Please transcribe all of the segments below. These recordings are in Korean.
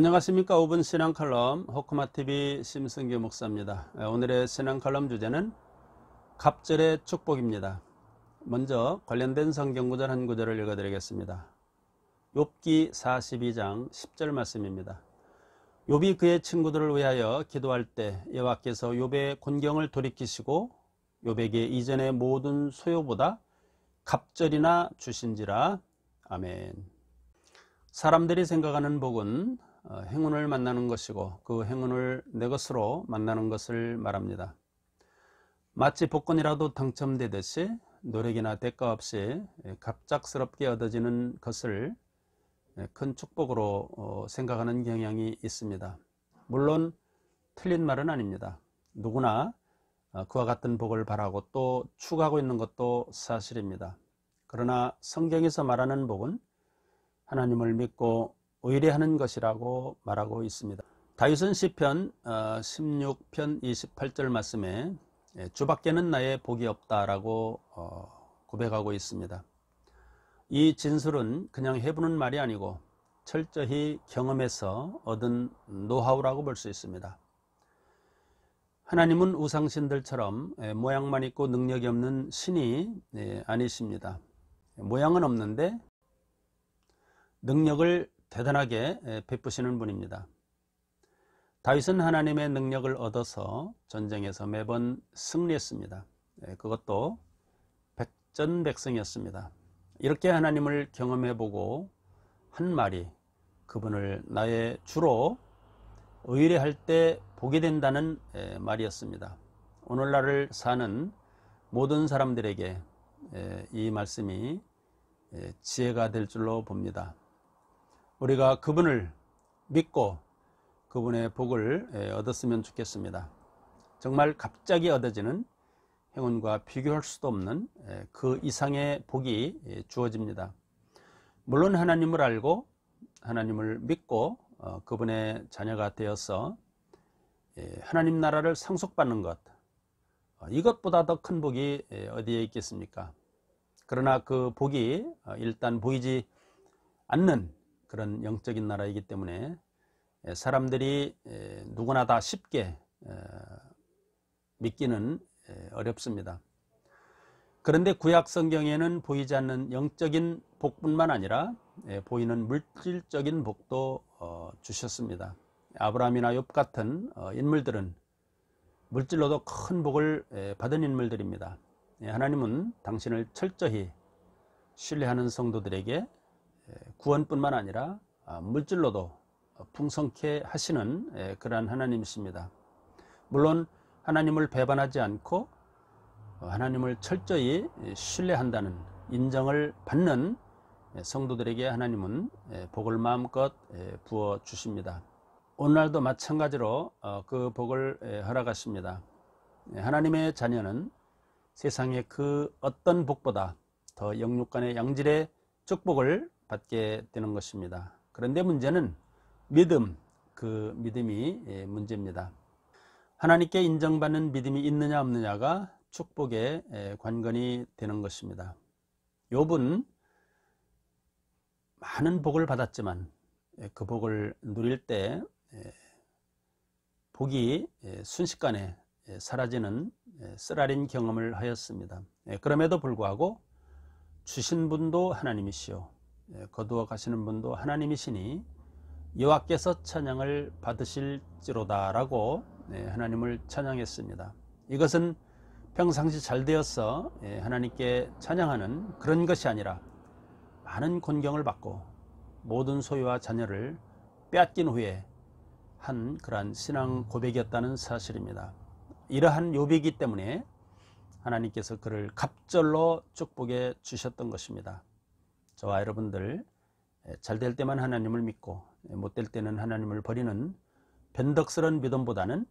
안녕하십니까 5분 신앙칼럼 호크마TV 심승규 목사입니다. 예, 오늘의 신앙칼럼 주제는 갑절의 축복입니다. 먼저 관련된 성경구절 한 구절을 읽어드리겠습니다. 욥기 42장 10절 말씀입니다. 욥이 그의 친구들을 위하여 기도할 때 여호와께서 욥의 곤경을 돌이키시고 욥에게 이전의 모든 소요보다 갑절이나 주신지라 아멘. 사람들이 생각하는 복은 어, 행운을 만나는 것이고 그 행운을 내 것으로 만나는 것을 말합니다. 마치 복권이라도 당첨되듯이 노력이나 대가 없이 예, 갑작스럽게 얻어지는 것을 예, 큰 축복으로 어, 생각하는 경향이 있습니다. 물론 틀린 말은 아닙니다. 누구나 어, 그와 같은 복을 바라고 또 추구하고 있는 것도 사실입니다. 그러나 성경에서 말하는 복은 하나님을 믿고 의뢰하는 것이라고 말하고 있습니다. 다윗은 시편 16편 어, 28절 말씀에 예, 주밖에는 나의 복이 없다라고 어, 고백하고 있습니다. 이 진술은 그냥 해보는 말이 아니고 철저히 경험해서 얻은 노하우라고 볼 수 있습니다. 하나님은 우상신들처럼 예, 모양만 있고 능력이 없는 신이 예, 아니십니다. 모양은 없는데 능력을 대단하게 베푸시는 분입니다. 다윗은 하나님의 능력을 얻어서 전쟁에서 매번 승리했습니다. 그것도 백전백승이었습니다. 이렇게 하나님을 경험해보고 한 말이 그분을 나의 주로 의뢰할 때 보게 된다는 말이었습니다. 오늘날을 사는 모든 사람들에게 이 말씀이 지혜가 될 줄로 봅니다. 우리가 그분을 믿고 그분의 복을 예, 얻었으면 좋겠습니다. 정말 갑자기 얻어지는 행운과 비교할 수도 없는 예, 그 이상의 복이 예, 주어집니다. 물론 하나님을 알고 하나님을 믿고 어, 그분의 자녀가 되어서 하나님 나라를 상속받는 것 어, 이것보다 더 큰 복이 어디에 있겠습니까? 그러나 그 복이 어, 일단 보이지 않는 그런 영적인 나라이기 때문에 예, 사람들이 예, 누구나 다 쉽게 어, 믿기는 예, 어렵습니다. 그런데 구약 성경에는 보이지 않는 영적인 복뿐만 아니라 보이는 물질적인 복도 어, 주셨습니다. 아브라함이나 욥 같은 어, 인물들은 물질로도 큰 복을 받은 인물들입니다. 하나님은 당신을 철저히 신뢰하는 성도들에게 예, 구원뿐만 아니라 아, 물질로도 풍성케 하시는 예, 그러한 하나님이십니다. 물론 하나님을 배반하지 않고 하나님을 철저히 신뢰한다는 인정을 받는 예, 성도들에게 하나님은 복을 마음껏 부어 주십니다. 오늘도 마찬가지로 어, 그 복을 허락하십니다. 하나님의 자녀는 세상의 그 어떤 복보다 더 영육간의 양질의 축복을 받게 되는 것입니다. 그런데 문제는 믿음, 그 믿음이 예, 문제입니다. 하나님께 인정받는 믿음이 있느냐 없느냐가 축복의 예, 관건이 되는 것입니다. 욥은 많은 복을 받았지만 예, 그 복을 누릴 때 복이 순식간에 사라지는 쓰라린 경험을 하였습니다. 그럼에도 불구하고 주신 분도 하나님이시요 예, 거두어 가시는 분도 하나님이시니 여호와께서 찬양을 받으실지로다라고 예, 하나님을 찬양했습니다. 이것은 평상시 잘 되어서 예, 하나님께 찬양하는 그런 것이 아니라 많은 곤경을 받고 모든 소유와 자녀를 빼앗긴 후에 한 그러한 신앙 고백이었다는 사실입니다. 이러한 요백이기 때문에 하나님께서 그를 갑절로 축복해 주셨던 것입니다. 저와 여러분들 예, 잘될 때만 하나님을 믿고 예, 못될 때는 하나님을 버리는 변덕스런 믿음보다는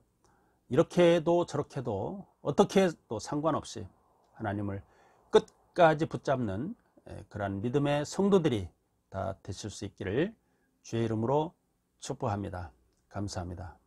이렇게 해도 저렇게 해도 어떻게 해도 상관없이 하나님을 끝까지 붙잡는 예, 그러한 믿음의 성도들이 다 되실 수 있기를 주의 이름으로 축복합니다. 감사합니다.